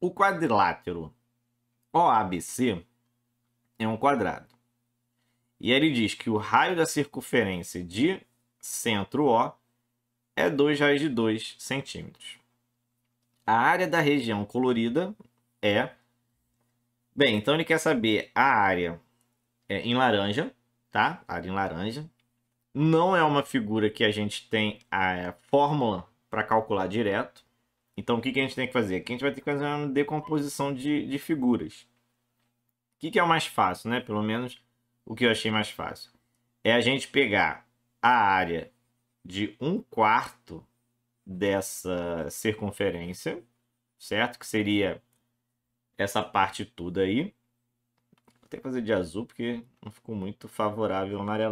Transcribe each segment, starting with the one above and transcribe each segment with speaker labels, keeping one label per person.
Speaker 1: O quadrilátero OABC é um quadrado. E ele diz que o raio da circunferência de centro O é 2 raiz de 2 centímetros. A área da região colorida é... Bem, então ele quer saber a área é em laranja, tá? A área em laranja. Não é uma figura que a gente tem a é, fórmula para calcular direto. Então, o que, que a gente tem que fazer? Aqui a gente vai ter que fazer uma decomposição de, de figuras. O que, que é o mais fácil, né? Pelo menos o que eu achei mais fácil. É a gente pegar a área de um quarto dessa circunferência, certo? Que seria essa parte toda aí. Vou ter que fazer de azul porque não ficou muito favorável ao área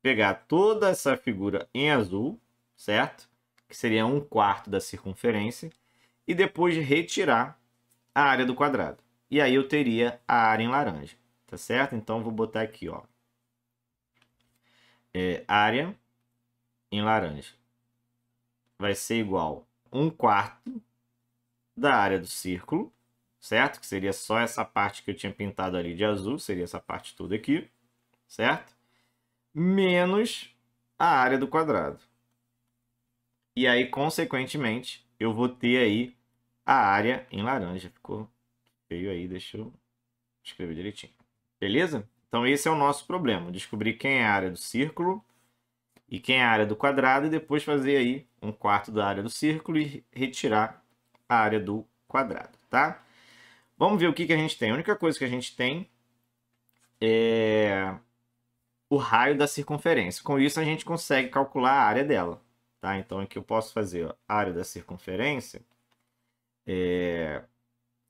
Speaker 1: Pegar toda essa figura em azul, certo? Que seria um quarto da circunferência e depois retirar a área do quadrado. E aí eu teria a área em laranja, tá certo? Então vou botar aqui, ó, é, área em laranja vai ser igual um quarto da área do círculo, certo? Que seria só essa parte que eu tinha pintado ali de azul, seria essa parte toda aqui, certo? Menos a área do quadrado. E aí, consequentemente, eu vou ter aí a área em laranja. Ficou feio aí, deixa eu escrever direitinho. Beleza? Então esse é o nosso problema, descobrir quem é a área do círculo e quem é a área do quadrado e depois fazer aí um quarto da área do círculo e retirar a área do quadrado, tá? Vamos ver o que, que a gente tem. A única coisa que a gente tem é o raio da circunferência. Com isso a gente consegue calcular a área dela, tá? Então aqui eu posso fazer ó, a área da circunferência é...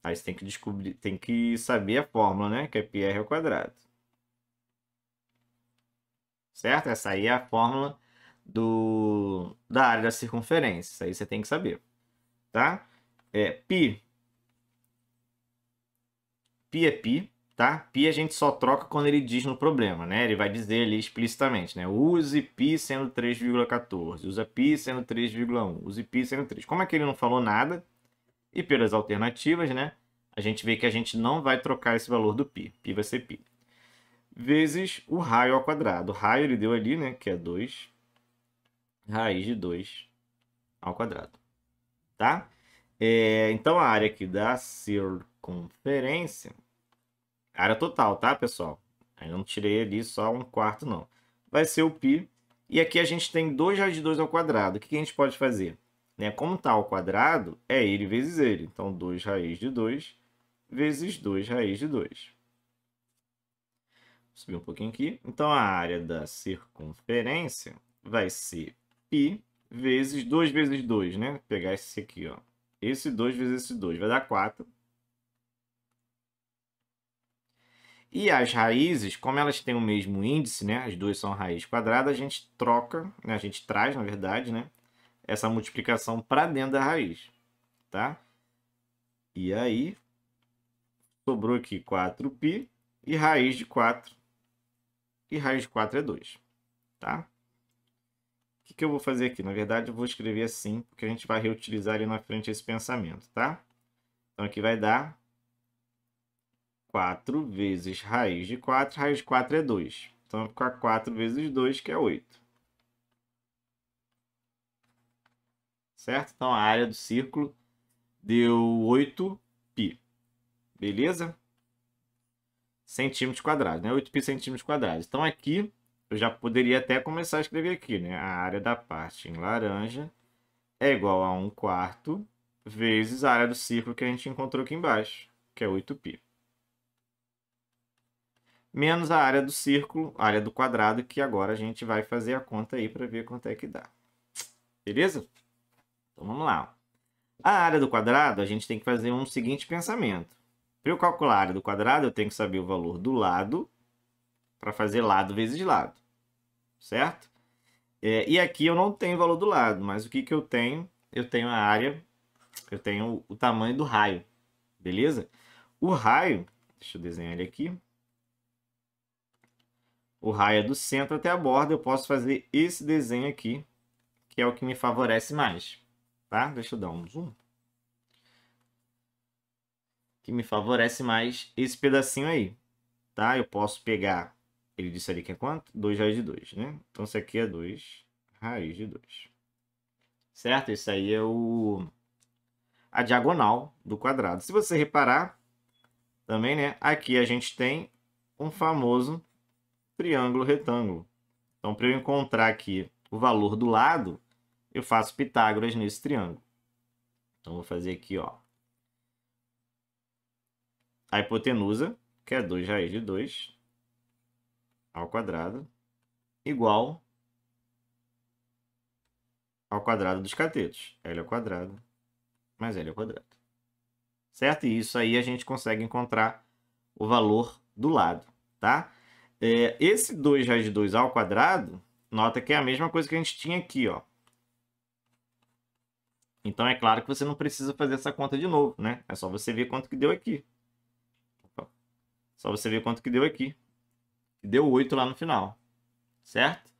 Speaker 1: Aí você tem que descobrir, tem que saber a fórmula, né? Que é πr ao quadrado. Certo? Essa aí é a fórmula do, da área da circunferência. Isso aí você tem que saber. Tá? É, pi. Pi é pi, tá? Pi a gente só troca quando ele diz no problema, né? Ele vai dizer ali explicitamente, né? Use pi sendo 3,14. Usa pi sendo 3,1. Use pi sendo 3. Como é que ele não falou nada, e pelas alternativas, né, a gente vê que a gente não vai trocar esse valor do π. π vai ser π. Vezes o raio ao quadrado. O raio ele deu ali, né, que é 2. Raiz de 2 ao quadrado. Tá? É, então, a área aqui da circunferência... Área total, tá, pessoal? Ainda não tirei ali só um quarto, não. Vai ser o π. E aqui a gente tem 2 raiz de 2 ao quadrado. O que a gente pode fazer? Né? Como está ao quadrado, é ele vezes ele. Então, 2 raiz de 2 vezes 2 raiz de 2. Vou subir um pouquinho aqui. Então, a área da circunferência vai ser π vezes 2 vezes 2, né? Vou pegar esse aqui, ó. Esse 2 vezes esse 2 vai dar 4. E as raízes, como elas têm o mesmo índice, né? As duas são raiz quadrada, a gente troca, né? a gente traz, na verdade, né? essa multiplicação para dentro da raiz, tá? E aí, sobrou aqui 4π e raiz de 4. E raiz de 4 é 2, tá? O que, que eu vou fazer aqui? Na verdade, eu vou escrever assim, porque a gente vai reutilizar ali na frente esse pensamento, tá? Então, aqui vai dar 4 vezes raiz de 4. Raiz de 4 é 2. Então, vai ficar 4 vezes 2, que é 8. certo? Então, a área do círculo deu 8π, beleza? Centímetros quadrados, né? 8π centímetros quadrados. Então, aqui, eu já poderia até começar a escrever aqui, né? A área da parte em laranja é igual a 1 quarto vezes a área do círculo que a gente encontrou aqui embaixo, que é 8π. Menos a área do círculo, a área do quadrado, que agora a gente vai fazer a conta aí para ver quanto é que dá. Beleza? Então vamos lá. A área do quadrado, a gente tem que fazer um seguinte pensamento. Para eu calcular a área do quadrado, eu tenho que saber o valor do lado para fazer lado vezes lado, certo? É, e aqui eu não tenho o valor do lado, mas o que, que eu tenho? Eu tenho a área, eu tenho o tamanho do raio, beleza? O raio, deixa eu desenhar ele aqui. O raio é do centro até a borda, eu posso fazer esse desenho aqui, que é o que me favorece mais tá? Deixa eu dar um zoom. Que me favorece mais esse pedacinho aí, tá? Eu posso pegar, ele disse ali que é quanto? 2 raiz de 2, né? Então isso aqui é 2 raiz de 2. Certo? Isso aí é o a diagonal do quadrado. Se você reparar, também, né? Aqui a gente tem um famoso triângulo retângulo. Então, para eu encontrar aqui o valor do lado, eu faço Pitágoras nesse triângulo. Então, vou fazer aqui, ó. A hipotenusa, que é 2 raiz de 2 ao quadrado, igual ao quadrado dos catetos. L ao quadrado mais L ao quadrado. Certo? E isso aí a gente consegue encontrar o valor do lado, tá? É, esse 2 raiz de 2 ao quadrado, nota que é a mesma coisa que a gente tinha aqui, ó. Então é claro que você não precisa fazer essa conta de novo, né? É só você ver quanto que deu aqui. Só você ver quanto que deu aqui. Deu 8 lá no final, certo?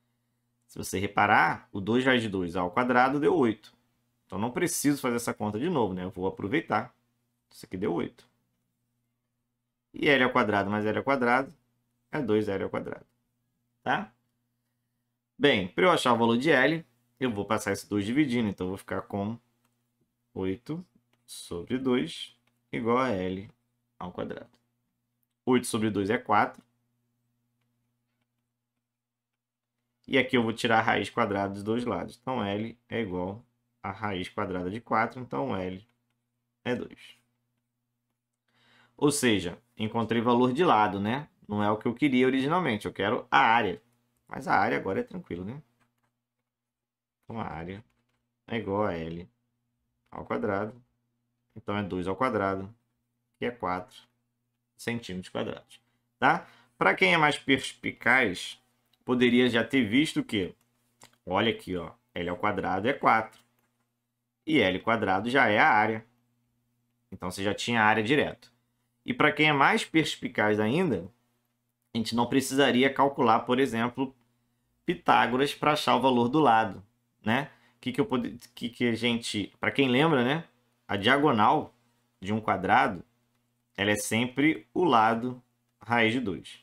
Speaker 1: Se você reparar, o 2 raiz de 2 ao quadrado deu 8. Então não preciso fazer essa conta de novo, né? Eu vou aproveitar. Isso aqui deu 8. E L ao quadrado mais L ao quadrado é 2L ao quadrado, tá? Bem, para eu achar o valor de L, eu vou passar esse 2 dividindo, então eu vou ficar com 8 sobre 2 igual a L ao quadrado. 8 sobre 2 é 4. E aqui eu vou tirar a raiz quadrada dos dois lados. Então, L é igual a raiz quadrada de 4. Então, L é 2. Ou seja, encontrei valor de lado, né? Não é o que eu queria originalmente. Eu quero a área. Mas a área agora é tranquilo, né? Então, a área é igual a L ao quadrado. Então é 2 ao quadrado, que é 4 centímetros quadrados. Tá? Para quem é mais perspicaz, poderia já ter visto que, olha aqui, ó, L ao quadrado é 4. E L quadrado já é a área. Então você já tinha a área direto. E para quem é mais perspicaz ainda, a gente não precisaria calcular, por exemplo, Pitágoras para achar o valor do lado, né? que, que, eu que, que a gente. Para quem lembra, né? A diagonal de um quadrado ela é sempre o lado raiz de 2.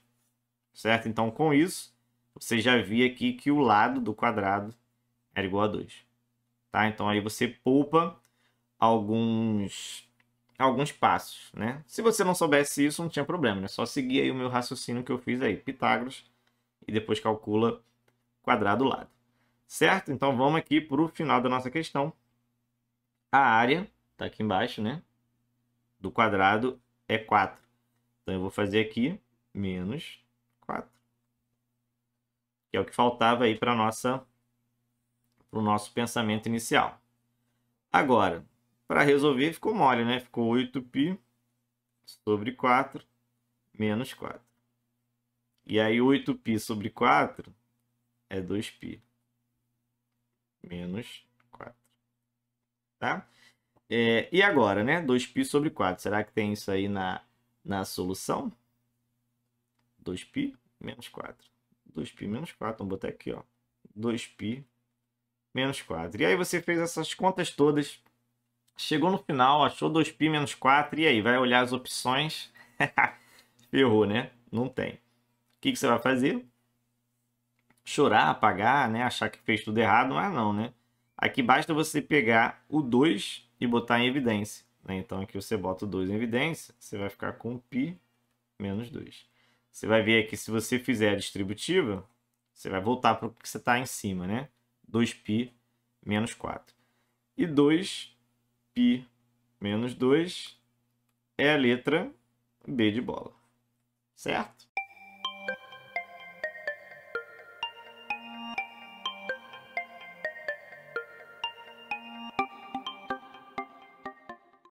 Speaker 1: Certo? Então, com isso, você já via aqui que o lado do quadrado era igual a 2. Tá? Então, aí você poupa alguns, alguns passos. Né? Se você não soubesse isso, não tinha problema. É né? só seguir aí o meu raciocínio que eu fiz aí. Pitágoras. E depois calcula quadrado lado. Certo? Então vamos aqui para o final da nossa questão. A área, está aqui embaixo, né? Do quadrado é 4. Então eu vou fazer aqui menos 4. Que é o que faltava aí para o nosso pensamento inicial. Agora, para resolver ficou mole, né? Ficou 8π sobre 4 menos 4. E aí 8π sobre 4 é 2π menos 4. Tá? É, e agora, né? 2π sobre 4. Será que tem isso aí na, na solução? 2π menos 4. 2π menos 4. Vamos botar aqui, ó. 2π menos 4. E aí você fez essas contas todas. Chegou no final, achou 2π menos 4. E aí, vai olhar as opções. Ferrou, né? Não tem. O que, que você vai fazer? chorar, apagar, né? Achar que fez tudo errado, mas não, né? Aqui basta você pegar o 2 e botar em evidência. Né? Então aqui você bota o 2 em evidência, você vai ficar com π menos 2. Você vai ver aqui, se você fizer a distributiva, você vai voltar para o que você está em cima, né? 2π menos 4. E 2π menos 2 é a letra B de bola, certo?